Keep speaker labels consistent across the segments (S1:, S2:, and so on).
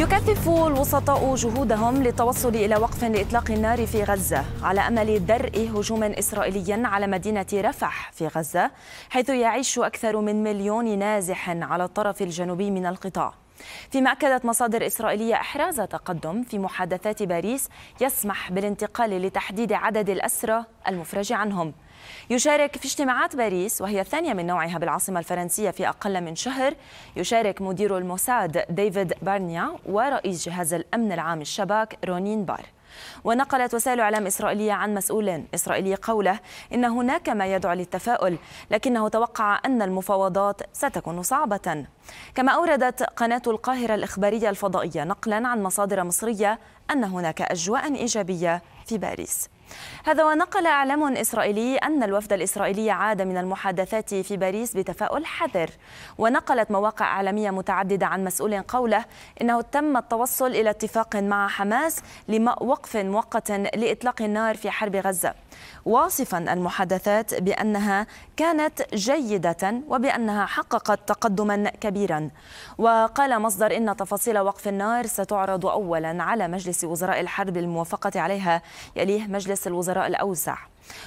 S1: يكثف الوسطاء جهودهم للتوصل إلى وقف لإطلاق النار في غزة على أمل درء هجوم إسرائيلي على مدينة رفح في غزة حيث يعيش أكثر من مليون نازح على الطرف الجنوبي من القطاع فيما أكدت مصادر إسرائيلية إحراز تقدم في محادثات باريس يسمح بالانتقال لتحديد عدد الأسرى المفرج عنهم يشارك في اجتماعات باريس وهي الثانية من نوعها بالعاصمة الفرنسية في أقل من شهر يشارك مدير الموساد ديفيد بارنيا ورئيس جهاز الأمن العام الشباك رونين بار ونقلت وسائل اعلام اسرائيليه عن مسؤول اسرائيلي قوله ان هناك ما يدعو للتفاؤل لكنه توقع ان المفاوضات ستكون صعبه كما اوردت قناه القاهره الاخباريه الفضائيه نقلا عن مصادر مصريه ان هناك اجواء ايجابيه في باريس هذا ونقل إعلام إسرائيلي أن الوفد الإسرائيلي عاد من المحادثات في باريس بتفاؤل حذر ونقلت مواقع إعلامية متعددة عن مسؤول قوله إنه تم التوصل إلى اتفاق مع حماس لوقف مؤقت لإطلاق النار في حرب غزة واصفا المحادثات بأنها كانت جيدة وبأنها حققت تقدما كبيرا وقال مصدر إن تفاصيل وقف النار ستعرض أولا على مجلس وزراء الحرب الموافقة عليها يليه مجلس الوزراء الأوسع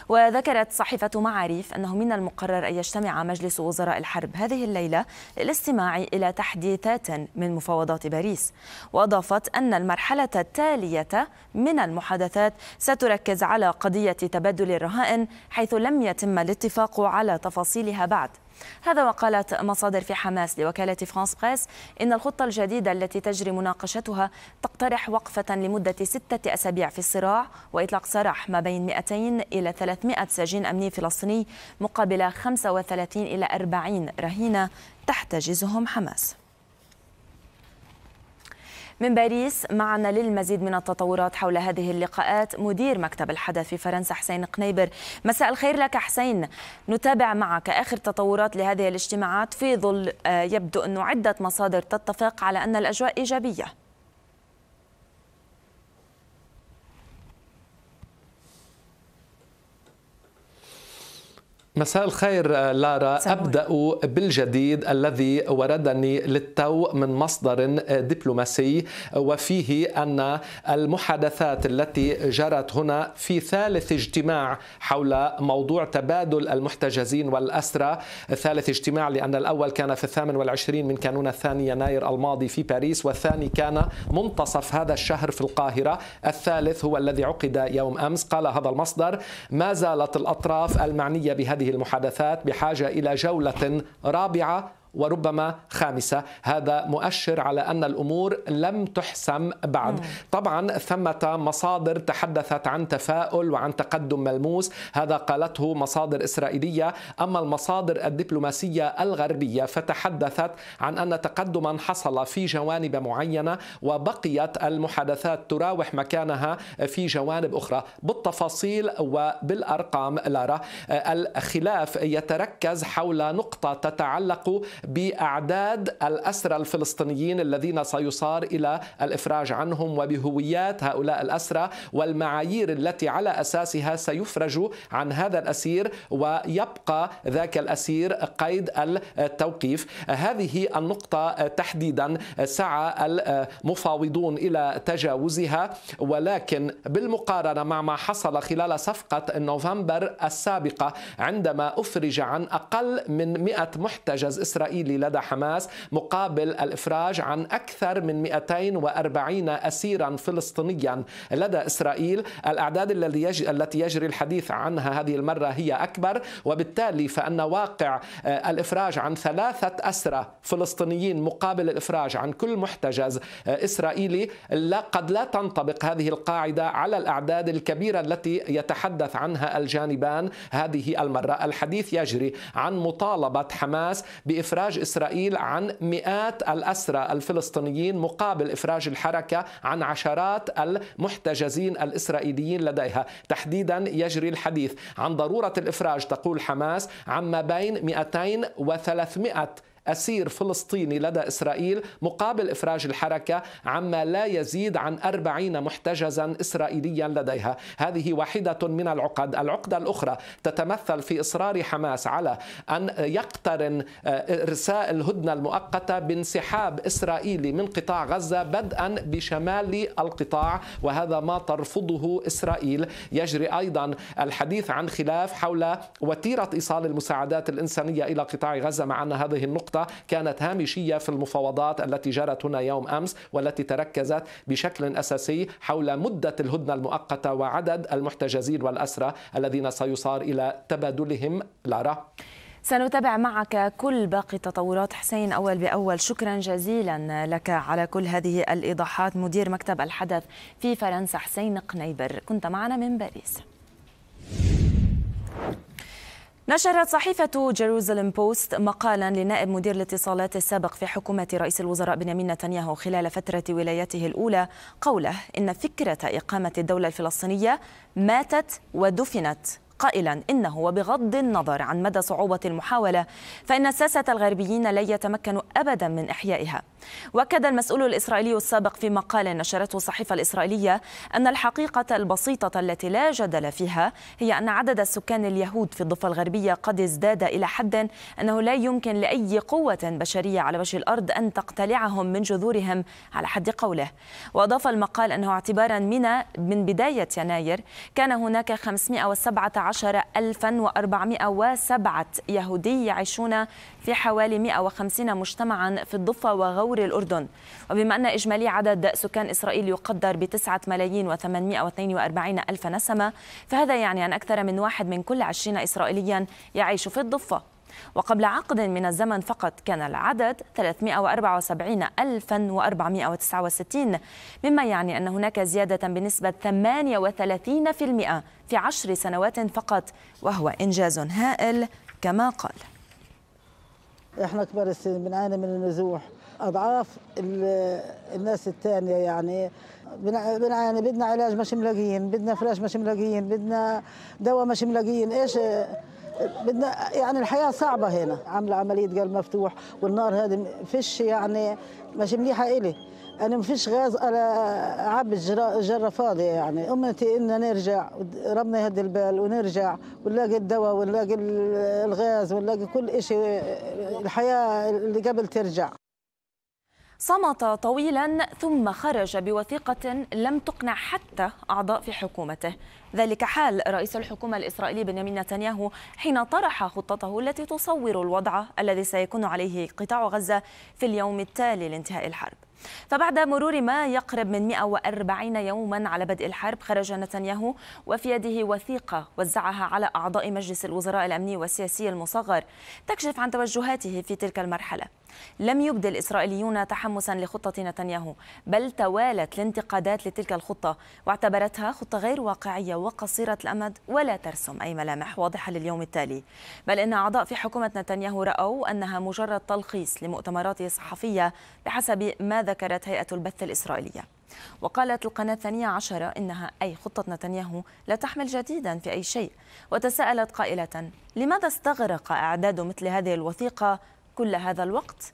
S1: وذكرت صحيفة معاريف أنه من المقرر أن يجتمع مجلس وزراء الحرب هذه الليلة للاستماع إلى تحديثات من مفاوضات باريس وأضافت أن المرحلة التالية من المحادثات ستركز على قضية تبدل الرهائن حيث لم يتم الاتفاق على تفاصيلها بعد هذا وقالت مصادر في حماس لوكالة فرانس بريس إن الخطة الجديدة التي تجري مناقشتها تقترح وقفة لمدة ستة أسابيع في الصراع وإطلاق سراح ما بين 200 إلى 300 سجين أمني فلسطيني مقابل 35 إلى 40 رهينة تحتجزهم حماس من باريس معنا للمزيد من التطورات حول هذه اللقاءات مدير مكتب الحدث في فرنسا حسين قنيبر مساء الخير لك حسين نتابع معك آخر تطورات لهذه الاجتماعات في ظل آه، يبدو أن عدة مصادر تتفق على أن الأجواء إيجابية
S2: مساء الخير آه، لارا سمون. ابدا بالجديد الذي وردني للتو من مصدر آه، دبلوماسي وفيه ان المحادثات التي جرت هنا في ثالث اجتماع حول موضوع تبادل المحتجزين والاسرى ثالث اجتماع لان الاول كان في الثامن والعشرين من كانون الثاني يناير الماضي في باريس والثاني كان منتصف هذا الشهر في القاهره الثالث هو الذي عقد يوم امس قال هذا المصدر ما زالت الاطراف المعنيه بهذه هذه المحادثات بحاجة إلى جولة رابعة وربما خامسة هذا مؤشر على أن الأمور لم تحسم بعد مم. نعم. طبعا ثمة مصادر تحدثت عن تفاؤل وعن تقدم ملموس هذا قالته مصادر إسرائيلية أما المصادر الدبلوماسية الغربية فتحدثت عن أن تقدما حصل في جوانب معينة وبقيت المحادثات تراوح مكانها في جوانب أخرى بالتفاصيل وبالأرقام لارا الخلاف يتركز حول نقطة تتعلق باعداد الاسرى الفلسطينيين الذين سيصار الى الافراج عنهم وبهويات هؤلاء الاسرى والمعايير التي على اساسها سيفرج عن هذا الاسير ويبقى ذاك الاسير قيد التوقيف هذه النقطه تحديدا سعى المفاوضون الى تجاوزها ولكن بالمقارنه مع ما حصل خلال صفقه نوفمبر السابقه عندما افرج عن اقل من 100 محتجز اسرائيلي الإسرائيلي لدى حماس مقابل الإفراج عن أكثر من 240 أسيرا فلسطينيا لدى إسرائيل الأعداد التي يجري الحديث عنها هذه المرة هي أكبر وبالتالي فأن واقع آه، الإفراج عن ثلاثة أسرى فلسطينيين مقابل الإفراج عن كل محتجز آه، إسرائيلي لا قد لا تنطبق هذه القاعدة على الأعداد الكبيرة التي يتحدث عنها الجانبان هذه المرة الحديث يجري عن مطالبة حماس بإفراج إفراج إسرائيل عن مئات الأسرى الفلسطينيين مقابل إفراج الحركة عن عشرات المحتجزين الإسرائيليين لديها تحديدا يجري الحديث عن ضرورة الإفراج تقول حماس عن ما بين 200 و 300 أسير فلسطيني لدى إسرائيل مقابل إفراج الحركة عما لا يزيد عن 40 محتجزا إسرائيليا لديها هذه واحدة من العقد العقدة الأخرى تتمثل في إصرار حماس على أن يقترن آه، إرساء الهدنة المؤقتة بانسحاب إسرائيلي من قطاع غزة بدءا بشمال القطاع وهذا ما ترفضه إسرائيل يجري أيضا الحديث عن خلاف حول وتيرة إيصال المساعدات الإنسانية إلى قطاع غزة مع أن هذه النقطة نقطة كانت هامشية في المفاوضات التي جرت هنا يوم أمس والتي تركزت بشكل أساسي حول مدة الهدنة المؤقتة وعدد المحتجزين والأسرى الذين سيصار إلى تبادلهم لارا
S1: سنتابع معك كل باقي التطورات حسين أول بأول شكرا جزيلا لك على كل هذه الإيضاحات مدير مكتب الحدث في فرنسا حسين قنيبر كنت معنا من باريس نشرت صحيفة جيروزالم بوست مقالا لنائب مدير الاتصالات السابق في حكومة رئيس الوزراء بنيامين نتنياهو خلال فترة ولايته الأولى قوله إن فكرة إقامة الدولة الفلسطينية ماتت ودفنت قائلا إنه وبغض النظر عن مدى صعوبة المحاولة فإن الساسه الغربيين لا يتمكنوا أبدا من إحيائها وأكد المسؤول الإسرائيلي السابق في مقال نشرته الصحيفة الإسرائيلية أن الحقيقة البسيطة التي لا جدل فيها هي أن عدد السكان اليهود في الضفة الغربية قد ازداد إلى حد أنه لا يمكن لأي قوة بشرية على وجه الأرض أن تقتلعهم من جذورهم على حد قوله وأضاف المقال أنه اعتبارا من من بداية يناير كان هناك 517 11407 يهودي يعيشون في حوالي 150 مجتمعا في الضفة وغور الأردن وبما أن إجمالي عدد سكان إسرائيل يقدر بتسعة ملايين و842 ألف نسمة فهذا يعني أن أكثر من واحد من كل 20 إسرائيليا يعيش في الضفة وقبل عقد من الزمن فقط كان العدد 374469 مما يعني أن هناك زيادة بنسبة 38% في عشر سنوات فقط وهو إنجاز هائل كما قال
S3: احنا كبار السن بنعاني من النزوح اضعاف الناس الثانيه يعني بنعاني بدنا علاج مش ملاقيين بدنا فراش مش ملاقيين بدنا دواء مش ملاقيين ايش بدنا يعني الحياه صعبه هنا عامله عمليه قلب مفتوح والنار هذه فيش يعني مش منيحه الي انا ما فيش غاز اعبي الجره فاضيه يعني امتي ان نرجع ربنا يهدي البال ونرجع ونلاقي الدواء ونلاقي الغاز ونلاقي كل شيء الحياه اللي قبل ترجع
S1: صمت طويلا ثم خرج بوثيقة لم تقنع حتى أعضاء في حكومته ذلك حال رئيس الحكومة الإسرائيلي بنيامين نتنياهو حين طرح خطته التي تصور الوضع الذي سيكون عليه قطاع غزة في اليوم التالي لانتهاء الحرب فبعد مرور ما يقرب من 140 يوما على بدء الحرب خرج نتنياهو وفي يده وثيقة وزعها على أعضاء مجلس الوزراء الأمني والسياسي المصغر تكشف عن توجهاته في تلك المرحلة لم يبدي الإسرائيليون تحمسا لخطة نتنياهو بل توالت الانتقادات لتلك الخطة واعتبرتها خطة غير واقعية وقصيرة الأمد ولا ترسم أي ملامح واضحة لليوم التالي بل إن أعضاء في حكومة نتنياهو رأوا أنها مجرد تلخيص لمؤتمراته الصحفية بحسب ما ذكرت هيئة البث الإسرائيلية وقالت القناة الثانية عشرة إنها أي خطة نتنياهو لا تحمل جديدا في أي شيء وتساءلت قائلة لماذا استغرق إعداد مثل هذه الوثيقة كل هذا الوقت؟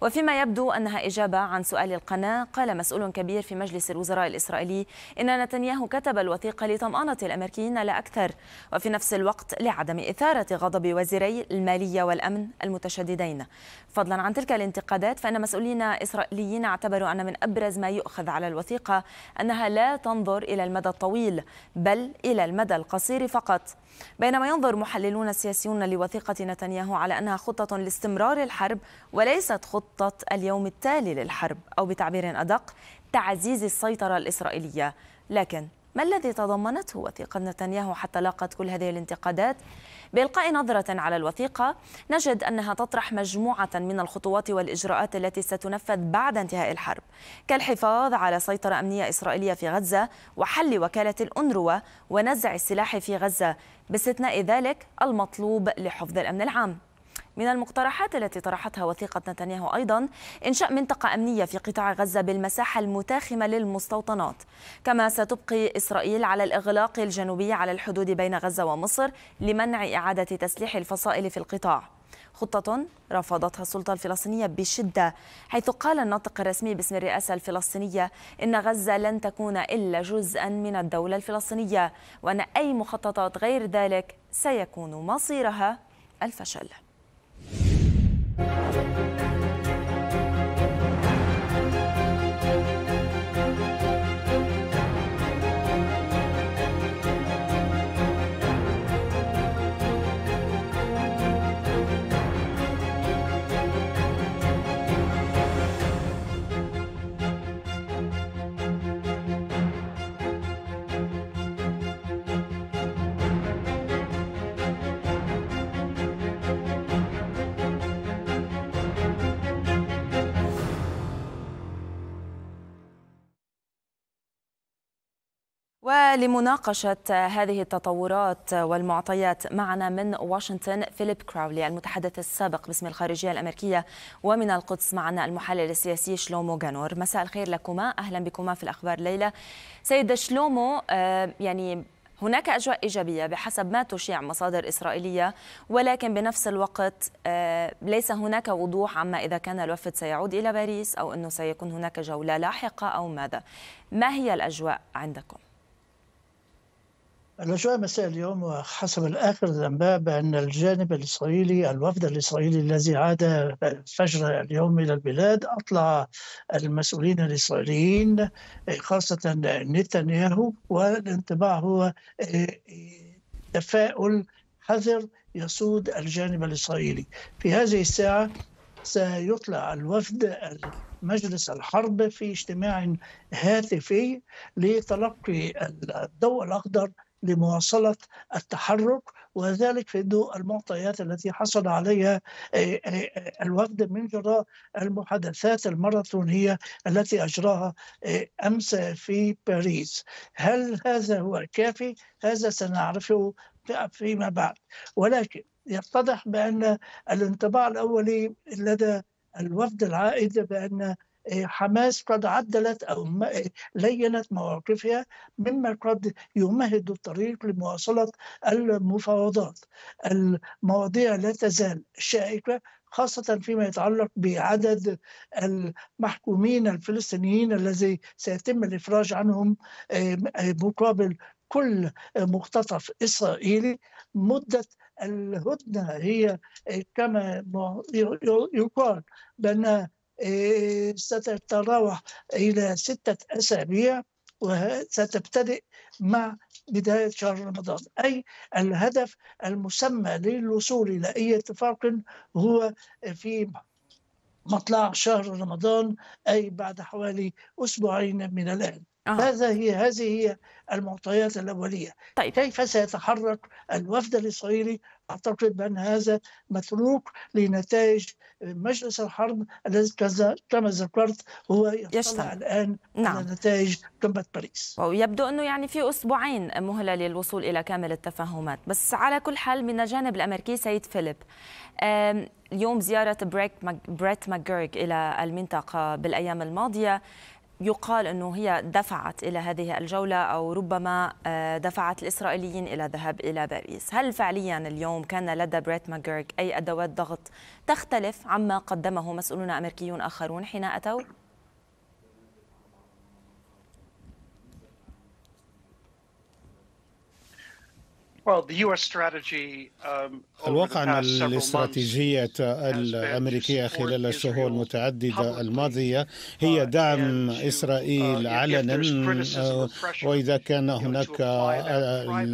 S1: وفيما يبدو أنها إجابة عن سؤال القناة قال مسؤول كبير في مجلس الوزراء الإسرائيلي إن نتنياهو كتب الوثيقة لطمأنة الأمريكيين لا أكثر وفي نفس الوقت لعدم إثارة غضب وزيري المالية والأمن المتشددين فضلا عن تلك الانتقادات فإن مسؤولين إسرائيليين اعتبروا أن من أبرز ما يؤخذ على الوثيقة أنها لا تنظر إلى المدى الطويل بل إلى المدى القصير فقط بينما ينظر محللون سياسيون لوثيقة نتنياهو على أنها خطة لاستمرار الحرب وليست خطة اليوم التالي للحرب أو بتعبير أدق تعزيز السيطرة الإسرائيلية لكن ما الذي تضمنته وثيقة نتنياهو حتى لاقت كل هذه الانتقادات؟ بإلقاء نظرة على الوثيقة نجد أنها تطرح مجموعة من الخطوات والإجراءات التي ستنفذ بعد انتهاء الحرب كالحفاظ على سيطرة أمنية إسرائيلية في غزة وحل وكالة الأنروة ونزع السلاح في غزة باستثناء ذلك المطلوب لحفظ الأمن العام من المقترحات التي طرحتها وثيقة نتنياهو أيضا إنشاء منطقة أمنية في قطاع غزة بالمساحة المتاخمة للمستوطنات كما ستبقي إسرائيل على الإغلاق الجنوبي على الحدود بين غزة ومصر لمنع إعادة تسليح الفصائل في القطاع خطة رفضتها السلطة الفلسطينية بشدة حيث قال الناطق الرسمي باسم الرئاسة الفلسطينية إن غزة لن تكون إلا جزءا من الدولة الفلسطينية وأن أي مخططات غير ذلك سيكون مصيرها الفشل ولمناقشة هذه التطورات والمعطيات معنا من واشنطن فيليب كراولي المتحدث السابق باسم الخارجية الأمريكية ومن القدس معنا المحلل السياسي شلومو جانور مساء الخير لكما أهلا بكما في الأخبار ليلى سيد شلومو آه، يعني هناك أجواء إيجابية بحسب ما تشيع مصادر إسرائيلية ولكن بنفس الوقت آه، ليس هناك وضوح عما إذا كان الوفد سيعود إلى باريس أو أنه سيكون هناك جولة لاحقة أو ماذا ما هي الأجواء عندكم؟
S3: الأجواء مساء اليوم وحسب الآخر الأنباء بأن الجانب الإسرائيلي الوفد الإسرائيلي الذي عاد فجر اليوم إلى البلاد أطلع المسؤولين الإسرائيليين إيه، خاصة نتنياهو والانطباع هو إيه، تفاؤل حذر يسود الجانب الإسرائيلي في هذه الساعة سيطلع الوفد مجلس الحرب في اجتماع هاتفي لتلقي الضوء الأخضر لمواصلة التحرك وذلك في ضوء المعطيات التي حصل عليها آه، آه، الوفد من جراء المحادثات الماراثونية التي أجراها آه، أمس في باريس هل هذا هو الكافي؟ هذا سنعرفه فيما بعد ولكن يتضح بأن الانطباع الأولي لدى الوفد العائد بأن إيه، حماس قد عدلت أو إيه، لينت مواقفها مما قد يمهد الطريق لمواصلة المفاوضات المواضيع لا تزال شائكة خاصة فيما يتعلق بعدد المحكومين الفلسطينيين الذي سيتم الإفراج عنهم إيه، مقابل كل مقتطف إسرائيلي مدة الهدنة هي كما يقال بأنها إيه، ستتراوح إلى ستة أسابيع وستبتدئ مع بداية شهر رمضان أي الهدف المسمى للوصول إلى أي اتفاق هو في مطلع شهر رمضان أي بعد حوالي أسبوعين من الآن آه. هذا هي هذه هي المعطيات الأولية طيب. كيف سيتحرك الوفد الإسرائيلي أعتقد بأن هذا متروك لنتائج مجلس الحرب الذي كما ذكرت هو يطلع الآن نعم. على نتائج قمة باريس
S1: ويبدو أنه يعني في أسبوعين مهلة للوصول إلى كامل التفاهمات بس على كل حال من الجانب الأمريكي سيد فيليب اليوم زيارة بريت ماجيرغ إلى المنطقة بالأيام الماضية يقال أنه هي دفعت إلى هذه الجولة أو ربما آه، دفعت الإسرائيليين إلى الذهاب إلى باريس هل فعليا اليوم كان لدى بريت ماجيرغ أي أدوات ضغط تختلف عما قدمه مسؤولون أمريكيون آخرون حين أتوا؟
S4: Um, الواقع أن الاستراتيجية الأمريكية خلال الشهور المتعددة الماضية uh, هي دعم uh, إسرائيل علنا uh, وإذا كان هناك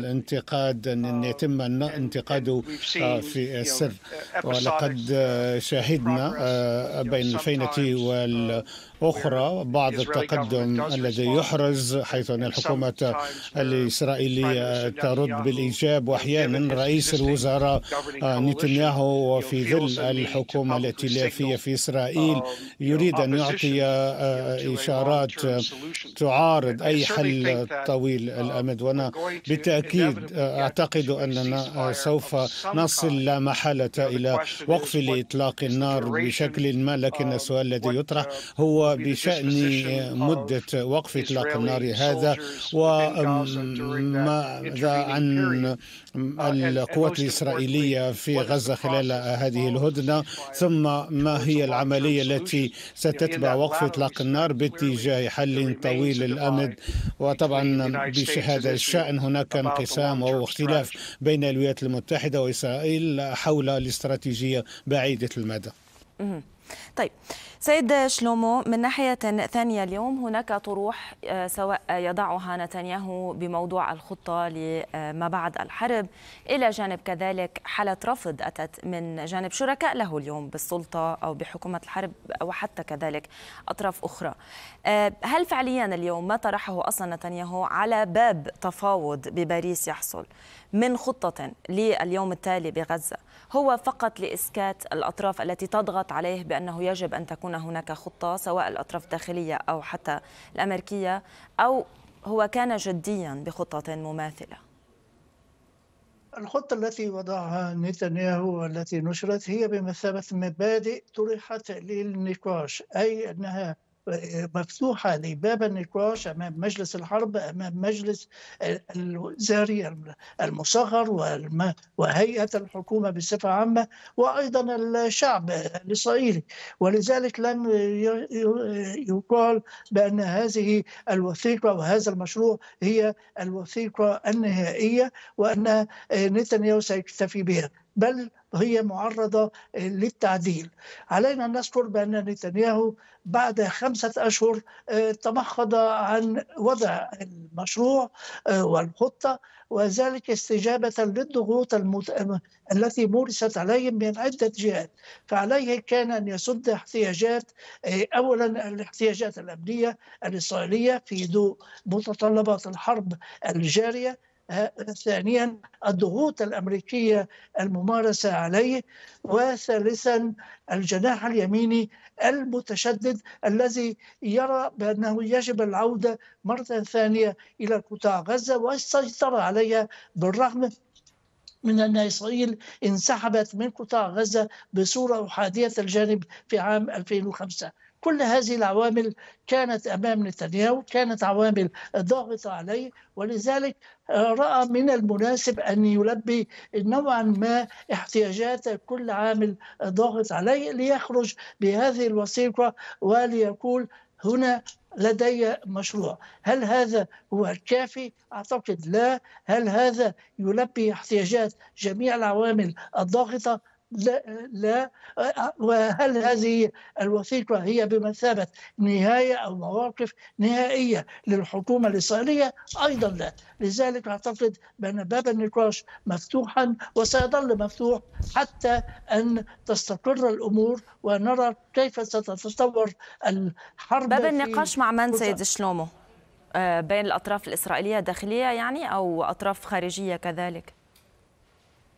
S4: انتقاد أن يتم انتقاده آه، في السر ولقد شاهدنا آه، بين الفينة أخرى بعض التقدم الذي يحرز حيث أن الحكومة uh, الإسرائيلية ترد بالإيجاب وأحيانا رئيس الوزراء نتنياهو وفي ظل الحكومة الائتلافية في إسرائيل يريد أن يعطي آه، إشارات تعارض أي حل طويل uh, الأمد وأنا بالتأكيد آه، أعتقد أننا سوف نصل لا محالة إلى وقف لإطلاق النار بشكل ما لكن uh, السؤال الذي يطرح هو وبشأن مدة وقف إطلاق النار هذا وماذا عن uh, القوات الإسرائيلية في غزة خلال هذه الهدنة ثم ما هي العملية التي ستتبع وقف إطلاق النار باتجاه حل طويل الأمد وطبعا بهذا الشأن هناك انقسام أو اختلاف بين الولايات المتحدة وإسرائيل حول الاستراتيجية بعيدة المدى
S1: طيب سيد شلومو من ناحية ثانية اليوم هناك طروح آه، سواء يضعها نتنياهو بموضوع الخطة لما بعد الحرب إلى جانب كذلك حالة رفض أتت من جانب شركاء له اليوم بالسلطة أو بحكومة الحرب وحتى كذلك أطراف أخرى آه، هل فعليا اليوم ما طرحه أصلا نتنياهو على باب تفاوض بباريس يحصل من خطة لليوم التالي بغزة هو فقط لإسكات الأطراف التي تضغط عليه بأنه يجب أن تكون هناك خطة سواء الأطراف الداخلية أو حتى الأمريكية أو هو كان جديا بخطة مماثلة
S3: الخطة التي وضعها نتنياهو والتي نشرت هي بمثابة مبادئ طرحت للنقاش أي أنها مفتوحة لباب النقاش أمام مجلس الحرب أمام مجلس الوزاري المصغر وهيئة الحكومة بصفة عامة وأيضا الشعب الإسرائيلي ولذلك لن يقال بأن هذه الوثيقة وهذا المشروع هي الوثيقة النهائية وأن نتنياهو سيكتفي بها بل هي معرضة للتعديل علينا أن نذكر بأن نتنياهو بعد خمسة أشهر آه، تمخض عن وضع المشروع آه، والخطة وذلك استجابة للضغوط المت... التي مورست عليهم من عدة جهات فعليه كان أن يسد احتياجات آه، أولا الاحتياجات الأمنية الإسرائيلية في ضوء متطلبات الحرب الجارية ثانيا الضغوط الأمريكية الممارسة عليه وثالثا الجناح اليميني المتشدد الذي يرى بأنه يجب العودة مرة ثانية إلى قطاع غزة والسيطرة عليها بالرغم من أن إسرائيل انسحبت من قطاع غزة بصورة أحادية الجانب في عام 2005 كل هذه العوامل كانت امام نتنياهو كانت عوامل ضاغطه عليه ولذلك راى من المناسب ان يلبي نوعا ما احتياجات كل عامل ضاغط عليه ليخرج بهذه الوثيقه وليقول هنا لدي مشروع هل هذا هو الكافي اعتقد لا هل هذا يلبي احتياجات جميع العوامل الضاغطه لا, لا وهل هذه الوثيقة هي بمثابة نهاية أو مواقف نهائية للحكومة الإسرائيلية أيضا لا لذلك أعتقد بأن باب النقاش مفتوحا وسيظل مفتوح حتى أن تستقر الأمور ونرى كيف ستتطور الحرب باب النقاش مع من سيد
S1: شلومو آه، بين الأطراف الإسرائيلية داخلية يعني أو أطراف خارجية كذلك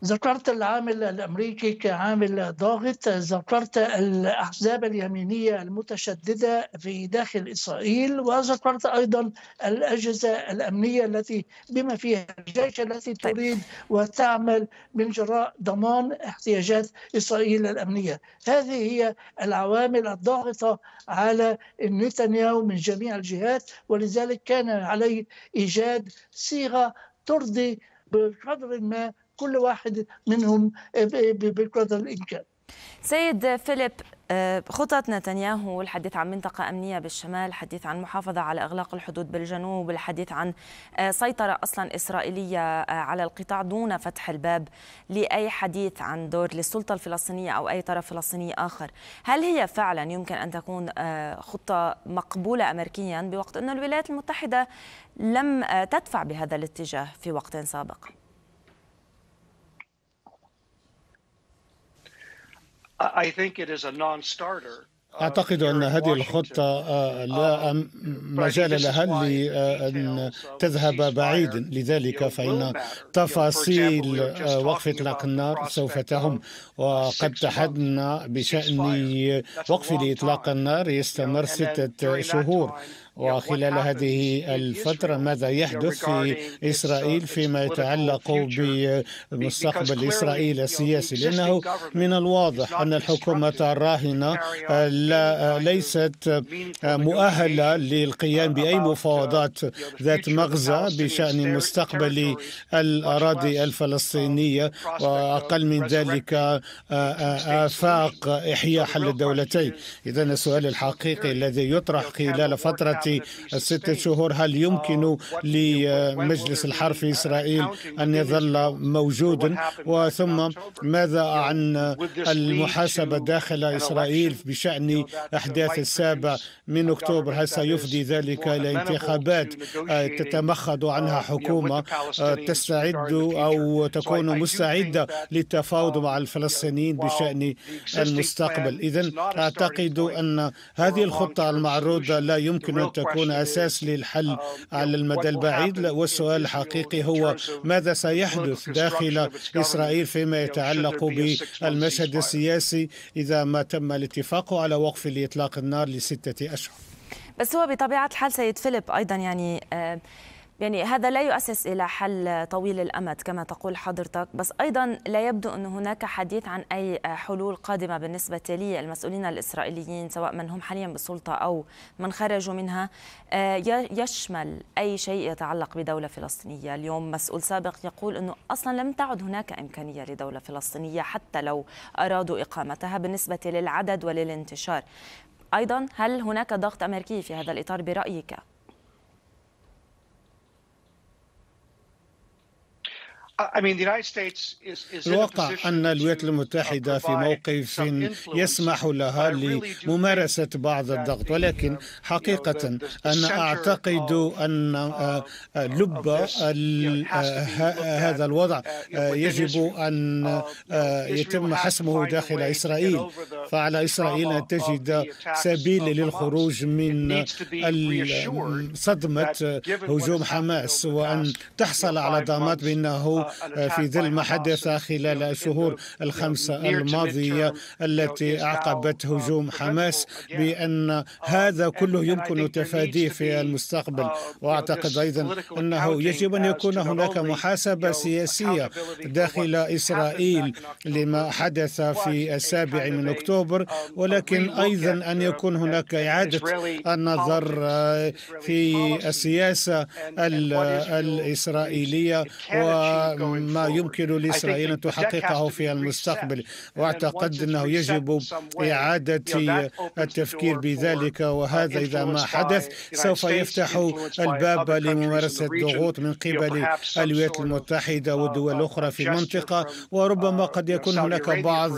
S3: ذكرت العامل الامريكي كعامل ضاغط ذكرت الاحزاب اليمينيه المتشدده في داخل اسرائيل وذكرت ايضا الاجهزه الامنيه التي بما فيها الجيش التي طيب. تريد وتعمل من جراء ضمان احتياجات اسرائيل الامنيه هذه هي العوامل الضاغطه على نتنياهو من جميع الجهات ولذلك كان عليه ايجاد صيغه ترضي بقدر ما كل واحد منهم آه، بقدر الامكان.
S1: سيد فيليب آه، خطط نتنياهو الحديث عن منطقة أمنية بالشمال الحديث عن محافظة على إغلاق الحدود بالجنوب الحديث عن آه، سيطرة أصلا إسرائيلية على القطاع دون فتح الباب لأي حديث عن دور للسلطة الفلسطينية أو أي طرف فلسطيني آخر هل هي فعلا يمكن أن تكون خطة مقبولة أمريكيا بوقت أن الولايات المتحدة لم تدفع بهذا الاتجاه في وقت سابق؟
S3: Uh,
S4: أعتقد أن هذه الخطة آه، um, لا مجال لها لأن آه، تذهب بعيد لذلك فإن تفاصيل آه، وقف إطلاق النار سوف تهم وقد تحدنا بشأن وقف لإطلاق النار يستمر ستة شهور وخلال هذه الفترة ماذا يحدث في uh, إسرائيل فيما يتعلق بمستقبل إسرائيل السياسي لأنه من الواضح أن الحكومة الراهنة آه، لا آه، ليست آه، مؤهلة uh, للقيام بأي uh, مفاوضات ذات مغزى بشأن مستقبل الأراضي الفلسطينية وأقل من ذلك آفاق إحياء حل الدولتين إذا السؤال الحقيقي الذي يطرح خلال فترة الست شهور هل يمكن لمجلس الحرب في إسرائيل أن يظل موجودا وثم ماذا عن المحاسبة داخل إسرائيل بشأن أحداث السابع من أكتوبر هل سيفضي ذلك إلى انتخابات تتمخض عنها حكومة تستعد أو تكون مستعدة للتفاوض مع الفلسطينيين بشأن المستقبل إذا أعتقد أن هذه الخطة المعروضة لا يمكن تكون أساس للحل um, على المدى البعيد والسؤال الحقيقي هو ماذا سيحدث داخل إسرائيل فيما يتعلق بالمشهد السياسي إذا ما تم الاتفاق على وقف لإطلاق النار لستة أشهر
S1: بس هو بطبيعة الحال سيد فيليب أيضا يعني آه يعني هذا لا يؤسس إلى حل طويل الأمد كما تقول حضرتك بس أيضا لا يبدو أن هناك حديث عن أي حلول قادمة بالنسبة لي المسؤولين الإسرائيليين سواء من هم حاليا بالسلطة أو من خرجوا منها آه، يشمل أي شيء يتعلق بدولة فلسطينية اليوم مسؤول سابق يقول أنه أصلا لم تعد هناك إمكانية لدولة فلسطينية حتى لو أرادوا إقامتها بالنسبة للعدد وللانتشار أيضا هل هناك ضغط أمريكي في هذا الإطار برأيك؟
S4: الواقع أن الولايات المتحدة في موقف يسمح لها لممارسة بعض الضغط ولكن um, حقيقة أنا أعتقد أن uh, آه، لب آه، هذا uh, الوضع آه، يجب أن uh, يتم حسمه داخل إسرائيل فعلى إسرائيل أن تجد سبيل للخروج من صدمة هجوم حماس وأن تحصل على ضمانات بأنه آه، في ظل ما حدث خلال الشهور الخمسة الماضية التي أعقبت هجوم حماس بأن هذا كله يمكن تفاديه في المستقبل وأعتقد أيضا أنه يجب أن يكون هناك محاسبة سياسية داخل إسرائيل لما حدث في السابع من أكتوبر ولكن أيضا أن يكون هناك إعادة النظر آه، في السياسة الإسرائيلية و ما يمكن لإسرائيل أن تحققه في المستقبل وأعتقد أنه يجب إعادة التفكير بذلك uh, وهذا إذا ما حدث سوف يفتح الباب لممارسة الضغوط من قبل الولايات المتحدة uh, والدول الأخرى uh, في المنطقة وربما قد يكون هناك بعض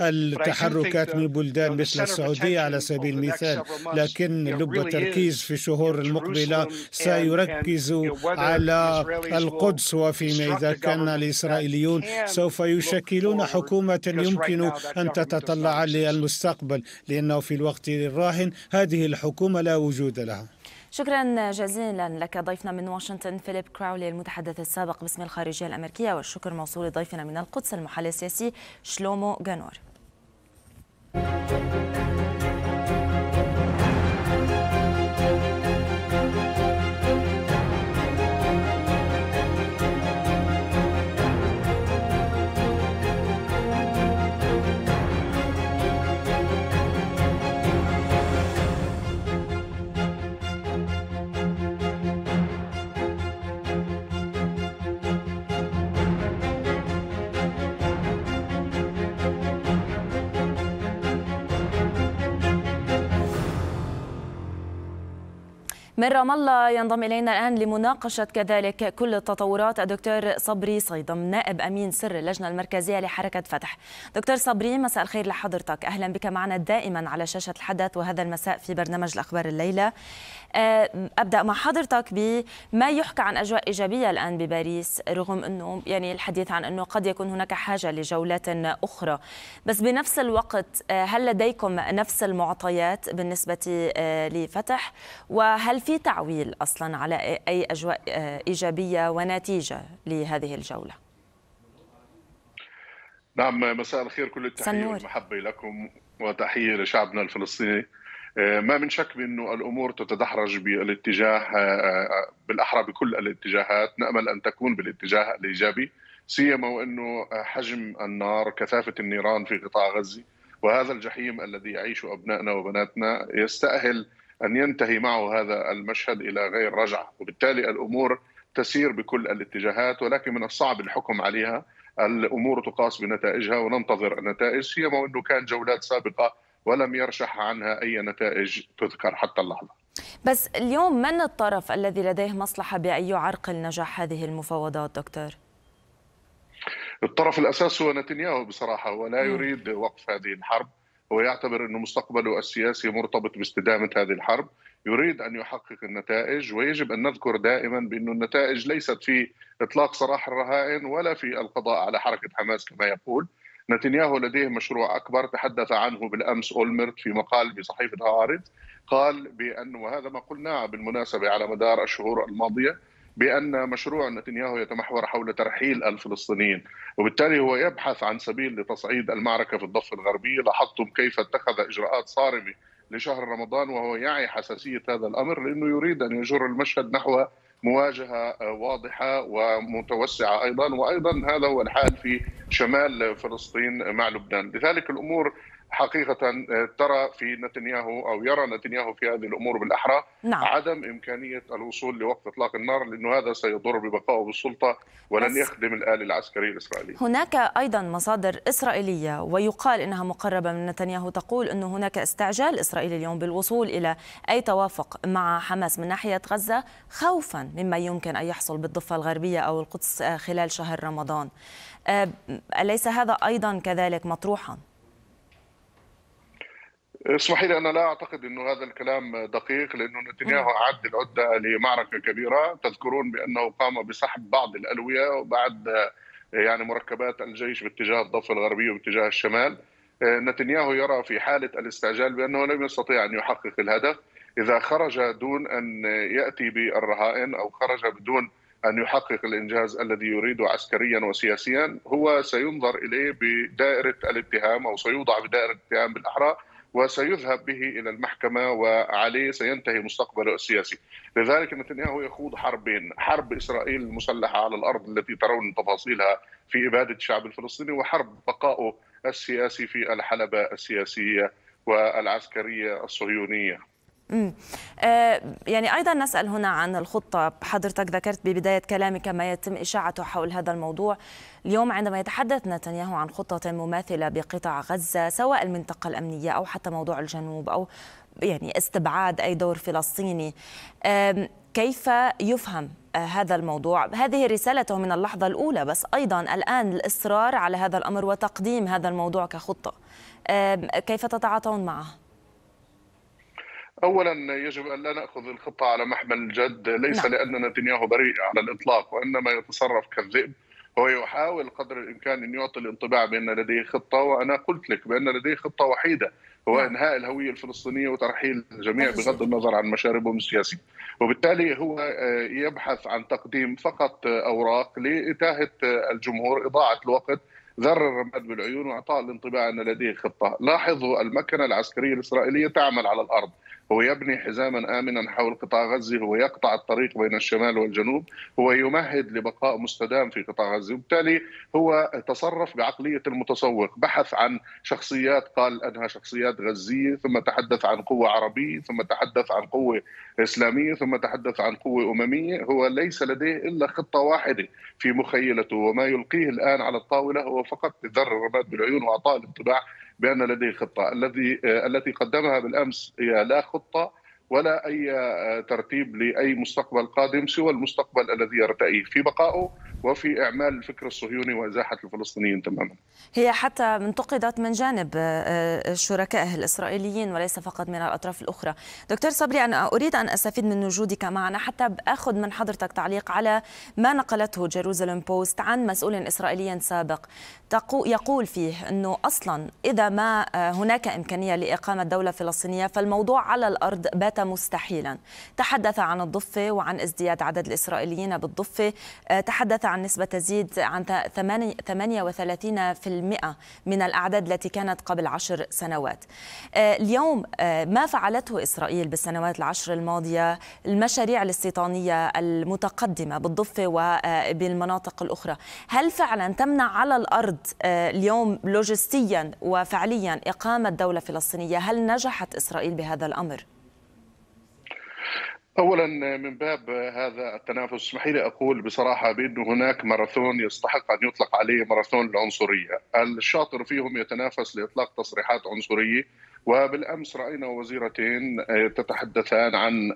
S4: التحركات من بلدان مثل السعودية على سبيل المثال لكن لب التركيز في الشهور المقبلة سيركز على القدس وفيما إذا كان الإسرائيليون سوف يشكلون حكومة يمكن أن تتطلع للمستقبل لأنه في الوقت الراهن هذه الحكومة لا وجود لها
S1: شكرا جزيلا لك ضيفنا من واشنطن فيليب كراولي المتحدث السابق باسم الخارجية الأمريكية والشكر موصول لضيفنا من القدس المحلل السياسي شلومو جانور من رام الله ينضم إلينا الآن لمناقشة كذلك كل التطورات الدكتور صبري صيدم نائب أمين سر اللجنة المركزية لحركة فتح دكتور صبري مساء الخير لحضرتك أهلا بك معنا دائما على شاشة الحدث وهذا المساء في برنامج الأخبار الليلة آه، أبدأ مع حضرتك بما يحكى عن أجواء إيجابية الآن بباريس رغم أنه يعني الحديث عن أنه قد يكون هناك حاجة لجولات أخرى بس بنفس الوقت آه، هل لديكم نفس المعطيات بالنسبة آه، لفتح وهل في في تعويل أصلا على أي أجواء إيجابية ونتيجة لهذه الجولة
S5: نعم مساء الخير كل التحية سنور. والمحبة لكم وتحية لشعبنا الفلسطيني آه، ما من شك بأنه الأمور تتدحرج بالاتجاه آه، آه، بالأحرى بكل الاتجاهات نأمل أن تكون بالاتجاه الإيجابي سيما وأنه حجم النار كثافة النيران في قطاع غزة وهذا الجحيم الذي يعيشه أبنائنا وبناتنا يستأهل ان ينتهي معه هذا المشهد الى غير رجعه، وبالتالي الامور تسير بكل الاتجاهات ولكن من الصعب الحكم عليها، الامور تقاس بنتائجها وننتظر النتائج سيما انه كان جولات سابقه ولم يرشح عنها اي نتائج تذكر حتى اللحظه.
S1: بس اليوم من الطرف الذي لديه مصلحه بان يعرقل نجاح هذه المفاوضات دكتور؟
S5: الطرف الاساس هو نتنياهو بصراحه ولا يريد وقف هذه الحرب. ويعتبر أن مستقبله السياسي مرتبط باستدامة هذه الحرب يريد أن يحقق النتائج ويجب أن نذكر دائما بأن النتائج ليست في إطلاق سراح الرهائن ولا في القضاء على حركة حماس كما يقول نتنياهو لديه مشروع أكبر تحدث عنه بالأمس أولمرت في مقال بصحيفة هارد قال بأن وهذا ما قلناه بالمناسبة على مدار الشهور الماضية بأن مشروع نتنياهو يتمحور حول ترحيل الفلسطينيين وبالتالي هو يبحث عن سبيل لتصعيد المعركة في الضفة الغربية لاحظتم كيف اتخذ إجراءات صارمة لشهر رمضان وهو يعي حساسية هذا الأمر لأنه يريد أن يجر المشهد نحو مواجهة واضحة ومتوسعة أيضا وأيضا هذا هو الحال في شمال فلسطين مع لبنان لذلك الأمور حقيقة آه، ترى في نتنياهو أو يرى نتنياهو في هذه الأمور بالأحرى نعم. عدم إمكانية الوصول لوقف إطلاق النار لأنه هذا سيضر ببقائه بالسلطة ولن يخدم الآلة العسكرية الإسرائيلية
S1: هناك أيضا مصادر إسرائيلية ويقال إنها مقربة من نتنياهو تقول أنه هناك استعجال إسرائيلي اليوم بالوصول إلى أي توافق مع حماس من ناحية غزة خوفا مما يمكن أن يحصل بالضفة الغربية أو القدس آه، خلال شهر رمضان آه، أليس هذا أيضا كذلك مطروحا؟
S5: اسمحي لي انا لا اعتقد انه هذا الكلام دقيق لانه نتنياهو اعد العده لمعركه كبيره تذكرون بانه قام بسحب بعض الالويه وبعد يعني مركبات الجيش باتجاه الضفه الغربيه وباتجاه الشمال نتنياهو يرى في حاله الاستعجال بانه لم يستطيع ان يحقق الهدف اذا خرج دون ان ياتي بالرهائن او خرج بدون ان يحقق الانجاز الذي يريده عسكريا وسياسيا هو سينظر اليه بدائره الاتهام او سيوضع بدائره الاتهام بالاحرى وسيذهب به الى المحكمه وعليه سينتهي مستقبله السياسي، لذلك نتنياهو يخوض حربين، حرب اسرائيل المسلحه على الارض التي ترون تفاصيلها في اباده الشعب الفلسطيني وحرب بقائه السياسي في الحلبه السياسيه والعسكريه الصهيونيه.
S1: امم يعني ايضا نسال هنا عن الخطه حضرتك ذكرت ببدايه كلامك ما يتم اشاعته حول هذا الموضوع اليوم عندما يتحدث نتنياهو عن خطه مماثله بقطاع غزه سواء المنطقه الامنيه او حتى موضوع الجنوب او يعني استبعاد اي دور فلسطيني كيف يفهم آه، هذا الموضوع هذه رسالته من اللحظة الأولى بس أيضا الآن الإصرار على هذا الأمر وتقديم هذا الموضوع كخطة كيف تتعاطون معه؟
S5: اولا يجب ان لا ناخذ الخطه على محمل الجد ليس لا. نعم. لان نتنياهو بريء على الاطلاق وانما يتصرف كالذئب هو يحاول قدر الامكان ان يعطي الانطباع بان لديه خطه وانا قلت لك بان لديه خطه وحيده هو نعم. انهاء الهويه الفلسطينيه وترحيل الجميع بغض النظر عن مشاربهم السياسيه وبالتالي هو آه، يبحث عن تقديم فقط آه، اوراق لاتاهه آه، الجمهور اضاعه الوقت ذر الرماد بالعيون واعطاء الانطباع ان لديه خطه، لاحظوا المكنه العسكريه الاسرائيليه تعمل على الارض، هو يبني حزاما امنا حول قطاع غزه، هو يقطع الطريق بين الشمال والجنوب، هو يمهد لبقاء مستدام في قطاع غزه، وبالتالي هو تصرف بعقليه المتسوق، بحث عن شخصيات قال انها شخصيات غزيه، ثم تحدث عن قوه عربيه، ثم تحدث عن قوه اسلاميه، ثم تحدث عن قوه امميه، هو ليس لديه الا خطه واحده في مخيلته، وما يلقيه الان على الطاوله هو فقط ذر الرماد بالعيون واعطاء الانطباع بان لديه خطه الذي آه، التي قدمها بالامس هي لا خطه ولا اي آه، ترتيب لاي مستقبل قادم سوى المستقبل الذي يرتئيه في بقائه وفي اعمال الفكر الصهيوني وازاحه الفلسطينيين تماما.
S1: هي حتى انتقدت من جانب آه، آه، شركائه الاسرائيليين وليس فقط من الاطراف الاخرى. دكتور صبري انا اريد ان استفيد من وجودك معنا حتى باخذ من حضرتك تعليق على ما نقلته جيروزالم بوست عن مسؤول اسرائيلي سابق يقول فيه انه اصلا اذا ما هناك امكانيه لاقامه دوله فلسطينيه فالموضوع على الارض بات الحياة مستحيلا تحدث عن الضفة وعن ازدياد عدد الإسرائيليين بالضفة آه، تحدث عن نسبة تزيد عن 38% من الأعداد التي كانت قبل عشر سنوات آه، اليوم آه، ما فعلته إسرائيل بالسنوات العشر الماضية المشاريع الاستيطانية المتقدمة بالضفة وبالمناطق الأخرى هل فعلا تمنع على الأرض اليوم لوجستيا وفعليا إقامة دولة فلسطينية هل نجحت إسرائيل بهذا الأمر؟
S5: اولا من باب هذا التنافس اسمحي لي اقول بصراحه بانه هناك ماراثون يستحق ان يطلق عليه ماراثون العنصريه، الشاطر فيهم يتنافس لاطلاق تصريحات عنصريه وبالامس راينا وزيرتين تتحدثان عن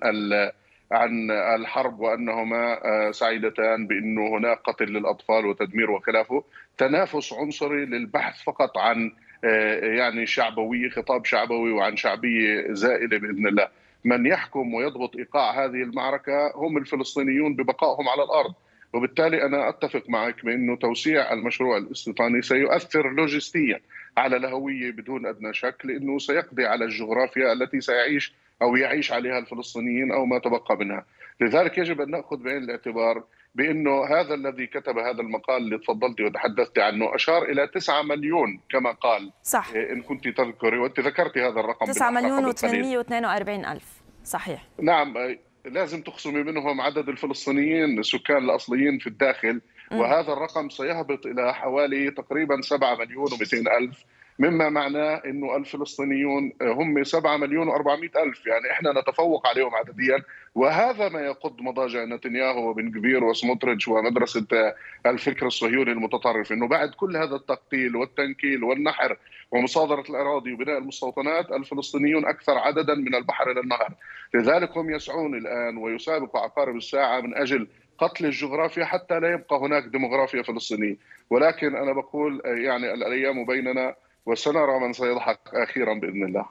S5: عن الحرب وانهما آه، سعيدتان بانه هناك قتل للاطفال وتدمير وخلافه، تنافس عنصري للبحث فقط عن آه، يعني شعبويه خطاب شعبوي وعن شعبيه زائله باذن الله. من يحكم ويضبط ايقاع هذه المعركه هم الفلسطينيون ببقائهم على الارض وبالتالي انا اتفق معك بانه توسيع المشروع الاستيطاني سيؤثر لوجستيا على الهويه بدون ادنى شك لانه سيقضي على الجغرافيا التي سيعيش او يعيش عليها الفلسطينيين او ما تبقى منها، لذلك يجب ان ناخذ بعين الاعتبار بانه هذا الذي كتب هذا المقال اللي تفضلتي وتحدثت عنه اشار الى 9 مليون كما قال صح إيه، ان كنت تذكري وانت ذكرتي هذا الرقم 9 مليون
S1: و842 الف صحيح
S5: نعم إيه، لازم تخصمي منهم عدد الفلسطينيين السكان الاصليين في الداخل وهذا الرقم سيهبط الى حوالي تقريبا 7 مليون و200 الف مما معناه انه الفلسطينيون آه، هم 7 مليون و400 الف يعني احنا نتفوق عليهم عدديا وهذا ما يقض مضاجع نتنياهو وبن كبير وسموتريتش ومدرسه آه، الفكر الصهيوني المتطرف انه بعد كل هذا التقتيل والتنكيل والنحر ومصادره الاراضي وبناء المستوطنات الفلسطينيون اكثر عددا من البحر الى النهر لذلك هم يسعون الان ويسابقوا عقارب الساعه من اجل قتل الجغرافيا حتى لا يبقى هناك ديموغرافيا فلسطينيه ولكن انا بقول آه، يعني الايام بيننا وسنرى من سيضحك اخيرا باذن الله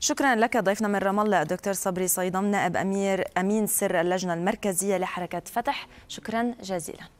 S1: شكرا لك ضيفنا من رام الله الدكتور صبري صيدم نائب امير امين سر اللجنه المركزيه لحركه فتح شكرا جزيلا